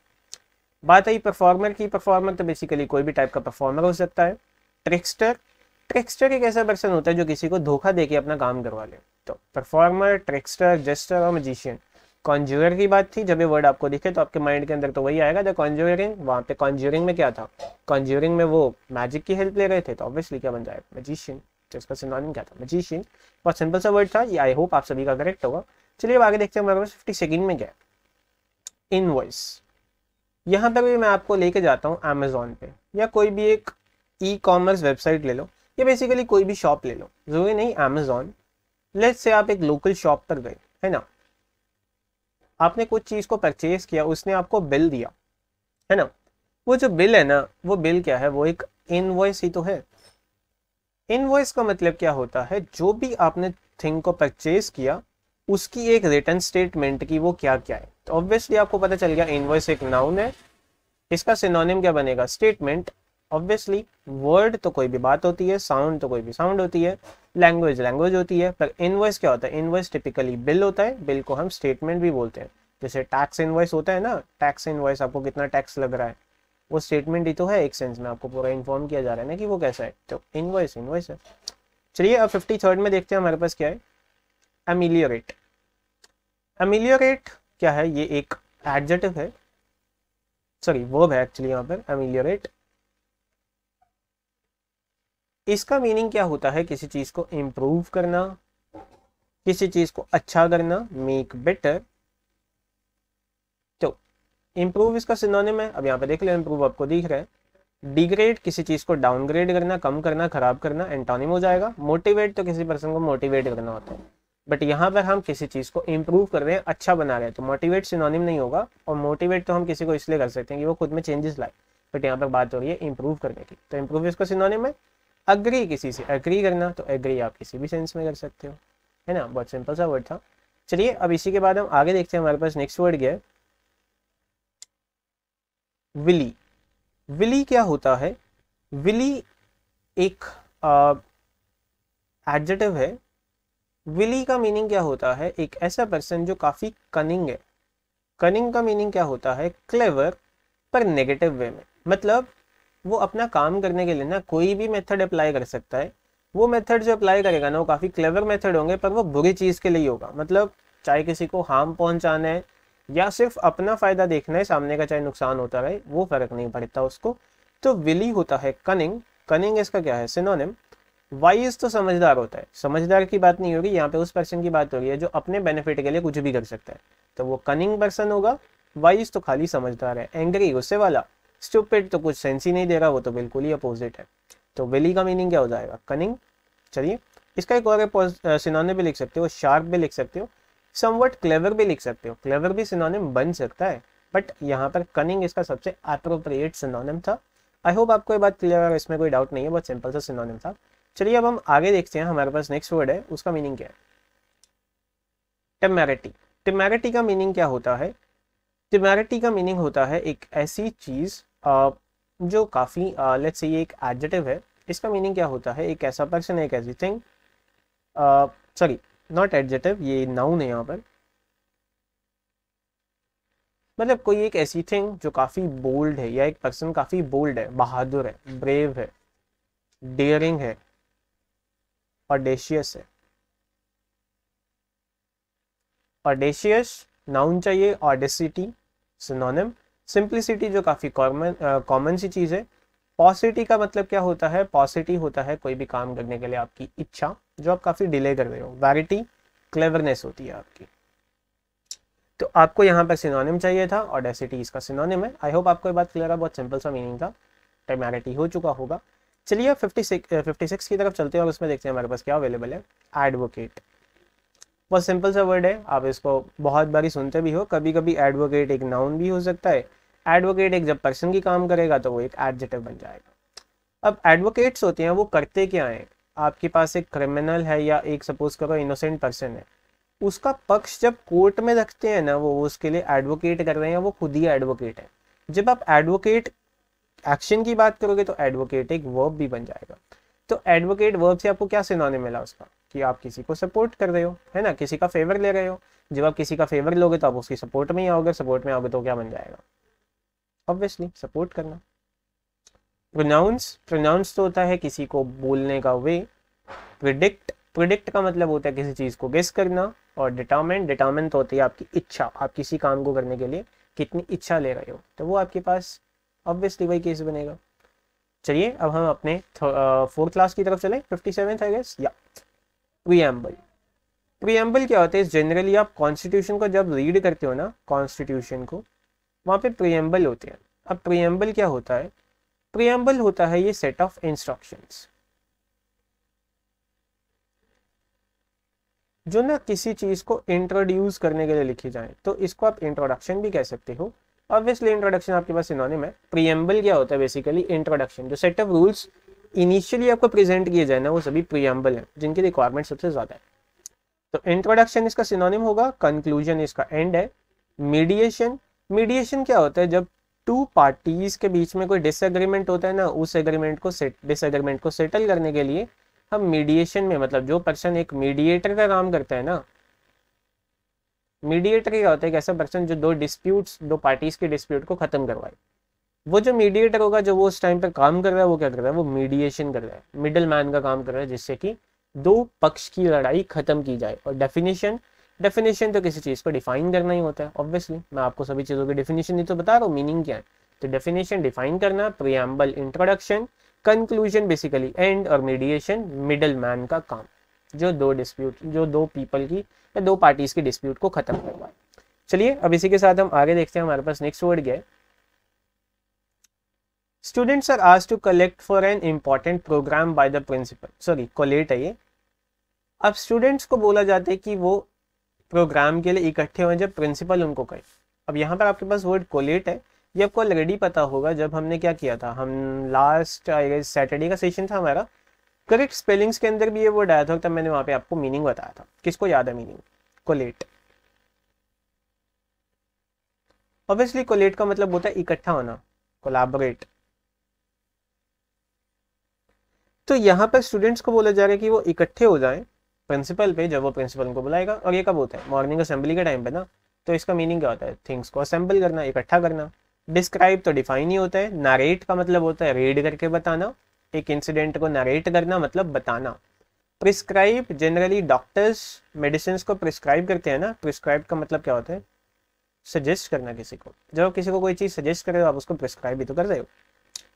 Speaker 1: बात आई परफॉर्मर की परफॉर्मर तो बेसिकली कोई भी टाइप का परफॉर्मर हो सकता है ट्रिक्स्टर ट्रिक्स्टर एक ऐसा पर्सन होता है जो किसी को धोखा देके अपना काम करवा ले तो परफॉर्मर ट्रिक्स्टर जेस्टर और मजिशियन कॉन्ज्यूर की बात थी जब ये वर्ड आपको दिखे तो आपके माइंड के अंदर तो वही आएगा द कॉन्ज्यूरिंग वहां पे कॉन्ज्यूरिंग में क्या था कॉन्ज्यूरिंग में वो मैजिक की हेल्प ले रहे थे तो ऑब्वियसली क्या बन जाएगा मजिशियन जिसका सिनोनिम क्या था मजिशियन बहुत सिंपल सा वर्ड था ये आई होप आप सभी का करेक्ट होगा चलिए अब आगे देखते हैं हमारे पास फिफ्टी सेकेंड में क्या है इन वॉइस यहाँ पर भी मैं आपको लेके जाता हूँ अमेजोन पे या कोई भी एक ई कॉमर्स वेबसाइट ले लो या बेसिकली कोई भी शॉप ले लो जरूरी नहीं अमेजोन लेट से आप एक लोकल शॉप पर गए है ना आपने कुछ चीज़ को परचेज किया उसने आपको बिल दिया है ना वो जो बिल है ना वो बिल क्या है वो एक इनवॉइस ही तो है इनवॉइस का मतलब क्या होता है जो भी आपने थिंग को परचेज किया उसकी एक रिटर्न स्टेटमेंट की वो क्या क्या है तो ऑब्वियसली आपको पता चल गया इनवॉइस एक नाउन है इसका सिनोनिम क्या बनेगा स्टेटमेंट ऑब्वियसली वर्ड तो कोई भी बात होती है साउंड तो कोई भी साउंड होती है लैंग्वेज लैंग्वेज होती है पर इनवॉइस क्या होता है इनवॉइस टिपिकली बिल होता है बिल को हम स्टेटमेंट भी बोलते हैं जैसे टैक्स इनवॉइस होता है ना टैक्स इनवॉइस आपको कितना टैक्स लग रहा है वो स्टेटमेंट ही तो है एक सेंस में आपको पूरा इन्फॉर्म किया जा रहा है ना कि वो कैसा है तो इनवॉइस इनवॉइस है चलिए अब फिफ्टी थर्ड में देखते हैं हमारे पास क्या है अमीलियोरेट अमीलियोरेट क्या है ये एक एडजेटिव है सॉरी वर्ब है एक्चुअली यहाँ पर अमीलियोरेट इसका मीनिंग क्या होता है किसी चीज़ को इम्प्रूव करना किसी चीज़ को अच्छा करना मेक बेटर तो इम्प्रूव इसका सिनोनिम है अब यहाँ पे देख ले इम्प्रूव आपको दिख रहा है डिग्रेड किसी चीज़ को डाउनग्रेड करना कम करना खराब करना एंटोनिम हो जाएगा मोटिवेट तो किसी पर्सन को मोटिवेट करना होता है बट यहाँ पर हम किसी चीज़ को इम्प्रूव कर रहे हैं अच्छा बना रहे हैं तो मोटिवेट सिनोनिम नहीं होगा और मोटिवेट तो हम किसी को इसलिए कर सकते हैं कि वो खुद में चेंजेस लाए बट यहाँ पर बात हो रही है इम्प्रूव करने की तो इम्प्रूव इसका सिनोनिम है अग्री किसी से अग्री करना तो एग्री आप किसी भी सेंस में कर सकते हो है ना बहुत सिंपल सा वर्ड था चलिए अब इसी के बाद हम आगे देखते हैं हमारे पास नेक्स्ट वर्ड क्या है विली विली क्या होता है विली एक एडजेटिव है विली का मीनिंग क्या होता है एक ऐसा पर्सन जो काफ़ी कनिंग है कनिंग का मीनिंग क्या होता है क्लेवर पर नेगेटिव वे में मतलब वो अपना काम करने के लिए ना कोई भी मेथड अप्लाई कर सकता है वो मेथड जो अप्लाई करेगा ना वो काफ़ी क्लेवर मेथड होंगे पर वो बुरी चीज़ के लिए होगा मतलब चाहे किसी को हार्म पहुंचाना है या सिर्फ अपना फ़ायदा देखना है सामने का चाहे नुकसान होता रहे वो फ़र्क नहीं पड़ता उसको तो विली होता है कनिंग कनिंग इसका क्या है सिनोनिम वाइज तो समझदार होता है समझदार की बात नहीं होगी यहाँ पे उस पर्सन की बात हो रही है जो अपने बेनिफिट के लिए कुछ भी कर सकता है तो वो कनिंग पर्सन होगा वाइज तो खाली समझदार है एंग्री गुस्से वाला स्टूपिड तो कुछ सेंस ही नहीं दे रहा वो तो बिल्कुल ही अपोजिट है तो विली का मीनिंग क्या हो जाएगा कनिंग चलिए इसका एक और सिनोनिम भी लिख सकते हो शार्प भी लिख सकते हो समवट क्लेवर भी लिख सकते हो क्लेवर भी सिनोनिम बन सकता है बट यहाँ पर कनिंग इसका सबसे अप्रोप्रिएट सिनोनिम था आई होप आपको ये बात क्लियर है इसमें कोई डाउट नहीं है बहुत सिंपल सा सिनोनिम था चलिए अब हम आगे देखते हैं हमारे पास नेक्स्ट वर्ड है उसका मीनिंग क्या है टेमेरिटी टेमेरिटी का मीनिंग क्या होता है टेमेरिटी का मीनिंग होता है एक ऐसी चीज़ जो काफ़ी लेट्स से ये एक एडजेटिव है इसका मीनिंग क्या होता है एक ऐसा पर्सन एक ऐसी थिंग सॉरी नॉट एडजेटिव ये नाउन है यहाँ पर मतलब कोई एक ऐसी थिंग जो काफ़ी बोल्ड है या एक पर्सन काफ़ी बोल्ड है बहादुर है ब्रेव हम्म। है डेयरिंग है ऑडेशियस है ऑडेशियस नाउन चाहिए ऑडेसिटी सिनोनिम सिंप्लिसिटी जो काफ़ी कॉमन कॉमन सी चीज़ है पॉसिटी का मतलब क्या होता है पॉसिटी होता है कोई भी काम करने के लिए आपकी इच्छा जो आप काफ़ी डिले कर रहे हो वैरिटी क्लेवरनेस होती है आपकी तो आपको यहाँ पर सिनोनिम चाहिए था और डेसिटी इसका सिनोनिम है आई होप आपको ये बात क्लियर है बहुत सिंपल सा मीनिंग था टेमेरिटी हो चुका होगा चलिए फिफ्टी सिक्स की तरफ चलते हैं और उसमें देखते हैं हमारे पास क्या अवेलेबल है एडवोकेट बहुत सिंपल सा वर्ड है आप इसको बहुत बारी सुनते भी हो कभी कभी एडवोकेट एक नाउन भी हो सकता है एडवोकेट एक जब पर्सन की काम करेगा तो वो एक एडजेटिव बन जाएगा अब एडवोकेट्स होते हैं वो करते क्या हैं आपके पास एक क्रिमिनल है या एक सपोज करो इनोसेंट पर्सन है उसका पक्ष जब कोर्ट में रखते हैं ना वो उसके लिए एडवोकेट कर रहे हैं वो खुद ही एडवोकेट है जब आप एडवोकेट एक्शन की बात करोगे तो एडवोकेट एक वर्ब भी बन जाएगा तो एडवोकेट वर्ब से आपको क्या सुनाने मिला उसका कि आप किसी को सपोर्ट कर रहे हो है ना किसी का फेवर ले रहे हो जब आप किसी का फेवर लोगे तो आप उसकी सपोर्ट में ही आओगे सपोर्ट में आओगे तो क्या बन जाएगा ऑब्वियसली सपोर्ट करना प्रोनाउंस प्रोनाउंस तो होता है किसी को बोलने का वे प्रिडिक्ट प्रिडिक्ट का मतलब होता है किसी चीज़ को गेस करना और डिटामेंट डिटर्मिन तो होती है आपकी इच्छा आप किसी काम को करने के लिए कितनी इच्छा ले रहे हो तो वो आपके पास ऑब्वियसली वही केस बनेगा चलिए अब हम अपने फोर्थ क्लास की तरफ चलें फिफ्टी सेवेंथ आई गेस या प्रियम्बल प्रियम्बल क्या होता है जनरली आप कॉन्स्टिट्यूशन को जब रीड करते हो ना कॉन्स्टिट्यूशन को वहाँ पे प्रियम्बल होते हैं अब प्रियम्बल क्या होता है प्रियम्बल होता है ये सेट ऑफ इंस्ट्रक्शंस जो ना किसी चीज़ को इंट्रोड्यूस करने के लिए लिखी जाए तो इसको आप इंट्रोडक्शन भी कह सकते हो ऑब्वियसली इंट्रोडक्शन आपके पास इनोनिम है प्रियम्बल क्या होता है बेसिकली इंट्रोडक्शन जो सेट ऑफ रूल्स इनिशियली आपको प्रेजेंट किए जाए ना वो सभी प्रियम्बल हैं जिनकी रिक्वायरमेंट सबसे ज़्यादा है तो इंट्रोडक्शन इसका सिनोनिम होगा कंक्लूजन इसका एंड है मीडिएशन मीडिएशन क्या होता है जब टू पार्टीज के बीच में कोई डिसएग्रीमेंट होता है ना उस एग्रीमेंट को डिसएग्रीमेंट को सेटल करने के लिए हम मीडिएशन में मतलब जो पर्सन एक मीडिएटर का काम करता है ना मीडिएटर क्या होता है कैसा पर्सन जो दो डिस्प्यूट्स दो पार्टीज के डिस्प्यूट को खत्म करवाए वो जो मीडिएटर होगा जो वो उस टाइम पर काम कर रहा है वो क्या कर रहा है वो मीडिएशन कर रहा है मिडल मैन का काम कर रहा है जिससे कि दो पक्ष की लड़ाई खत्म की जाए और डेफिनेशन डेफिनेशन तो किसी चीज़ को डिफाइन करना ही होता है ऑब्वियसली मैं आपको सभी चीज़ों की डेफिनेशन नहीं तो बता रहा हूँ मीनिंग क्या है तो डेफिनेशन डिफाइन करना preamble introduction conclusion basically end और मीडिएशन मिडल मैन का काम जो दो डिस्प्यूट जो दो पीपल की या दो पार्टीज की डिस्प्यूट को खत्म करवाए चलिए अब इसी के साथ हम आगे देखते हैं हमारे पास नेक्स्ट वर्ड गए स्टूडेंट्स आर आज to collect for an important programme by the principal sorry collate है ये अब स्टूडेंट्स को बोला जाता है कि वो प्रोग्राम के लिए इकट्ठे हों जब प्रिंसिपल उनको कहे अब यहाँ पर आपके पास वर्ड कोलेट है ये आपको ऑलरेडी पता होगा जब हमने क्या किया था हम लास्ट सैटरडे का सेशन था हमारा करेक्ट स्पेलिंग्स के अंदर भी ये वर्ड आया था तब मैंने वहाँ पे आपको मीनिंग बताया था किसको याद है मीनिंग कोलेट ऑब्वियसली कोलेट का मतलब होता है इकट्ठा होना कोलाबरेट तो यहाँ पर स्टूडेंट्स को बोला जा रहा है कि वो इकट्ठे हो जाएं प्रिंसिपल पे जब वो प्रिंसिपल उनको बुलाएगा और ये कब होता है मॉर्निंग असेंबली के टाइम पे ना तो इसका मीनिंग क्या होता है थिंग्स को असेंबल करना इकट्ठा करना डिस्क्राइब तो डिफाइन ही होता है नारेट का मतलब होता है रीड करके बताना एक इंसिडेंट को नारेट करना मतलब बताना प्रिस्क्राइब जनरली डॉक्टर्स मेडिसिन को प्रिस्क्राइब करते हैं ना प्रिस्क्राइब का मतलब क्या होता है सजेस्ट करना किसी को जब किसी को कोई चीज़ सजेस्ट करे तो हो आप उसको प्रिस्क्राइब भी तो कर रहे हो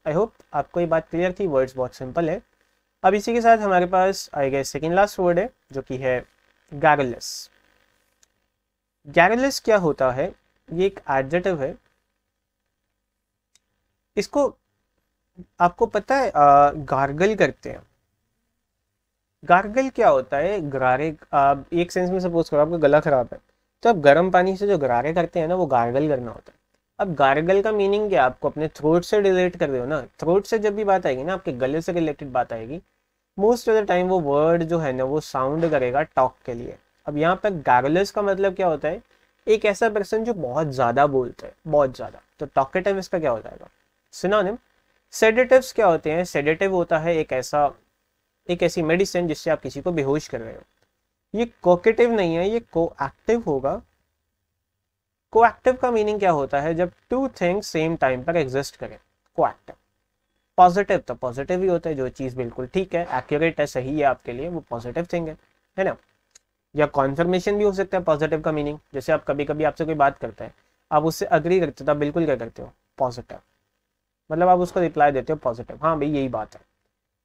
Speaker 1: आई होप आपको ये बात क्लियर थी वर्ड्स बहुत सिंपल है अब इसी के साथ हमारे पास आएगा सेकेंड लास्ट वर्ड है जो कि है गैरलेस गैरलेस क्या होता है ये एक एडजेटिव है इसको आपको पता है आ, गार्गल करते हैं गार्गल क्या होता है गरारे आप एक सेंस में सपोज करो आपका गला खराब है तो आप गर्म पानी से जो गरारे करते हैं ना वो गार्गल करना होता है अब गार्गल का मीनिंग क्या आपको अपने थ्रोट से रिलेट कर रहे हो ना थ्रोट से जब भी बात आएगी ना आपके गले से रिलेटेड बात आएगी मोस्ट ऑफ द टाइम वो वर्ड जो है ना वो साउंड करेगा टॉक के लिए अब यहाँ पर गार्गलस का मतलब क्या होता है एक ऐसा पर्सन जो बहुत ज़्यादा बोलता है बहुत ज़्यादा तो टॉकेटिव इसका क्या हो जाएगा सिनोनिम सेडेटिव्स क्या होते हैं सेडेटिव होता है एक ऐसा एक ऐसी मेडिसिन जिससे आप किसी को बेहोश कर रहे हो ये कोकेटिव नहीं है ये को एक्टिव होगा कोएक्टिव का मीनिंग क्या होता है जब टू थिंग्स सेम टाइम पर एग्जिस्ट करें कोएक्टिव पॉजिटिव तो पॉजिटिव ही होता है जो चीज़ बिल्कुल ठीक है एक्यूरेट है सही है आपके लिए वो पॉजिटिव थिंग है है ना या कॉन्फर्मेशन भी हो सकता है पॉजिटिव का मीनिंग जैसे आप कभी कभी आपसे कोई बात करता है आप उससे अग्री करते हो तो आप बिल्कुल क्या करते हो पॉजिटिव मतलब आप उसको रिप्लाई देते हो पॉजिटिव हाँ भाई यही बात है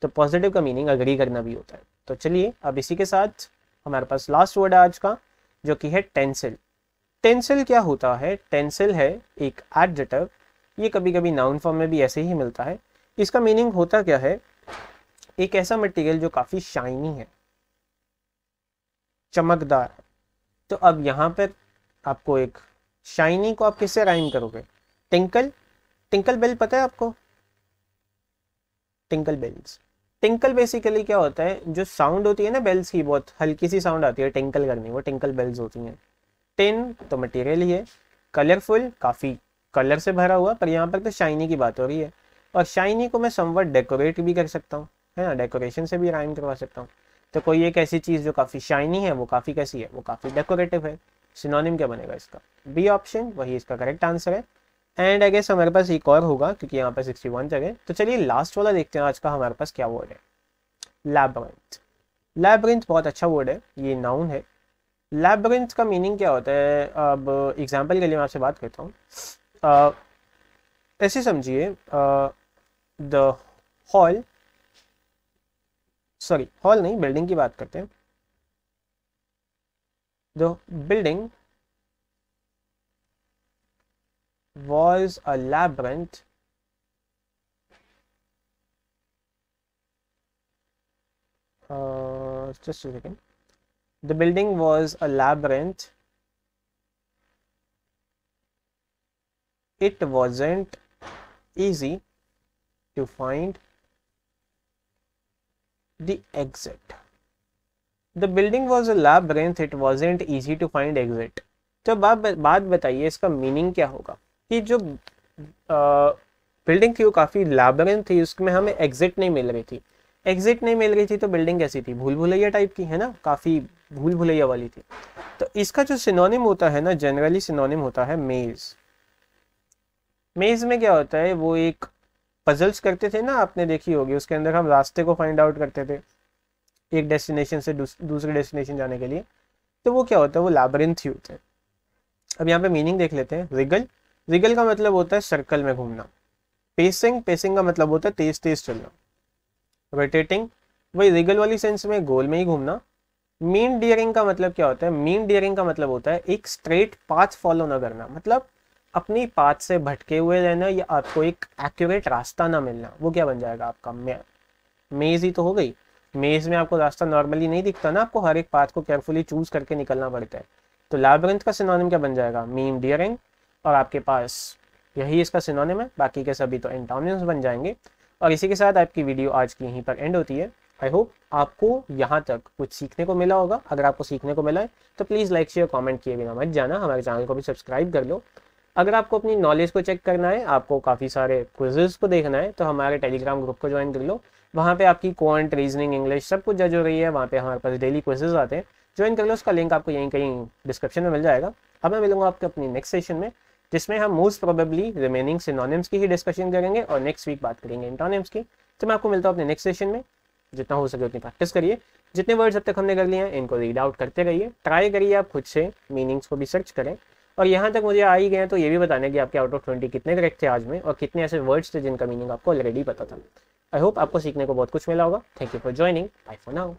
Speaker 1: तो पॉजिटिव का मीनिंग अग्री करना भी होता है तो चलिए अब इसी के साथ हमारे पास लास्ट वर्ड है आज का जो कि है टेंसिल टेंसिल क्या होता है टेंसिल है एक एडजेटिव ये कभी कभी नाउन फॉर्म में भी ऐसे ही मिलता है इसका मीनिंग होता क्या है एक ऐसा मटेरियल जो काफ़ी शाइनी है चमकदार है तो अब यहाँ पर आपको एक शाइनी को आप किससे राइम करोगे टिंकल टिंकल बेल पता है आपको टिंकल बेल्स टिंकल बेसिकली क्या होता है जो साउंड होती है ना बेल्स की बहुत हल्की सी साउंड आती है टिंकल करनी वो टिंकल बेल्स होती हैं टेन तो मटेरियल ही है कलरफुल काफ़ी कलर से भरा हुआ पर यहाँ पर तो शाइनी की बात हो रही है और शाइनी को मैं समवर डेकोरेट भी कर सकता हूँ है ना डेकोरेशन से भी राइम करवा सकता हूँ तो कोई एक ऐसी चीज़ जो काफ़ी शाइनी है वो काफ़ी कैसी है वो काफ़ी डेकोरेटिव है सिनोनिम क्या बनेगा इसका बी ऑप्शन वही इसका करेक्ट आंसर है एंड आई गेस हमारे पास एक और होगा क्योंकि यहाँ पर सिक्सटी वन जगह तो चलिए लास्ट वाला देखते हैं आज का हमारे पास क्या वर्ड है लैबरेंथ लैबरेंथ बहुत अच्छा वर्ड है ये नाउन है लैबरिंथ का मीनिंग क्या होता है अब एग्जाम्पल के लिए मैं आपसे बात करता हूँ ऐसे समझिए द हॉल सॉरी हॉल नहीं बिल्डिंग की बात करते हैं the building was a lab uh, just The building was a labyrinth. It wasn't easy to find the exit. The building was a labyrinth. It wasn't easy to find exit. तो आप बात बताइए इसका meaning क्या होगा कि जो building थी वो काफ़ी लाबरेंथ थी उसमें हमें एग्जिट नहीं मिल रही थी एग्जिट नहीं मिल रही थी तो बिल्डिंग कैसी थी भूल भुलैया टाइप की है ना काफ़ी भूल भुलैया वाली थी तो इसका जो सिनोनिम होता है ना जनरली सिनोनिम होता है मेज़ मेज़ में क्या होता है वो एक पजल्स करते थे ना आपने देखी होगी उसके अंदर हम रास्ते को फाइंड आउट करते थे एक डेस्टिनेशन से दूसरे डेस्टिनेशन जाने के लिए तो वो क्या होता है वो लाबरिंथ ही होते हैं अब यहाँ पे मीनिंग देख लेते हैं रिगल रिगल का मतलब होता है सर्कल में घूमना पेसिंग पेसिंग का मतलब होता है तेज तेज चलना रोटेटिंग वही रिगल वाली सेंस में गोल में ही घूमना मीन डियरिंग का मतलब क्या होता है मीन डियरिंग का मतलब होता है एक स्ट्रेट पाथ फॉलो ना करना मतलब अपनी पाथ से भटके हुए रहना या आपको एक एक्यूरेट रास्ता ना मिलना वो क्या बन जाएगा आपका मे मेज ही तो हो गई मेज में आपको रास्ता नॉर्मली नहीं दिखता ना आपको हर एक पाथ को केयरफुली चूज करके निकलना पड़ता है तो लाबरंथ का सिनोनिम क्या बन जाएगा मीन डियरिंग और आपके पास यही इसका सिनोनिम है बाकी के सभी तो एंटोनिम्स बन जाएंगे और इसी के साथ आपकी वीडियो आज की यहीं पर एंड होती है आई होप आपको यहाँ तक कुछ सीखने को मिला होगा अगर आपको सीखने को मिला है तो प्लीज़ लाइक शेयर कमेंट किए बिना मत जाना हमारे चैनल को भी सब्सक्राइब कर लो अगर आपको अपनी नॉलेज को चेक करना है आपको काफ़ी सारे क्विजेज को देखना है तो हमारे टेलीग्राम ग्रुप को ज्वाइन कर लो वहाँ पे आपकी कॉन्ट रीजनिंग इंग्लिश सब कुछ जज हो रही है वहाँ पे हमारे पास डेली क्विजेज आते हैं ज्वाइन कर लो उसका लिंक आपको यहीं कहीं डिस्क्रिप्शन में मिल जाएगा अब मैं मिलूंगा आपके अपनी नेक्स्ट सेशन में जिसमें हम मोस्ट प्रोबेबली रिमेनिंग सिनोनिम्स की ही डिस्कशन करेंगे और नेक्स्ट वीक बात करेंगे इंटोनिम्स की तो मैं आपको मिलता हूँ अपने नेक्स्ट सेशन में जितना हो सके उतनी प्रैक्टिस करिए जितने वर्ड्स अब तक हमने कर लिए हैं इनको रीड आउट करते रहिए ट्राई करिए आप खुद से मीनिंग्स को भी सर्च करें और यहाँ तक मुझे आ ही गए तो ये भी बताने कि आपके आउट ऑफ ट्वेंटी कितने करेक्ट थे आज में और कितने ऐसे वर्ड्स थे जिनका मीनिंग आपको ऑलरेडी पता था आई होप आपको सीखने को बहुत कुछ मिला होगा thank you for joining bye for now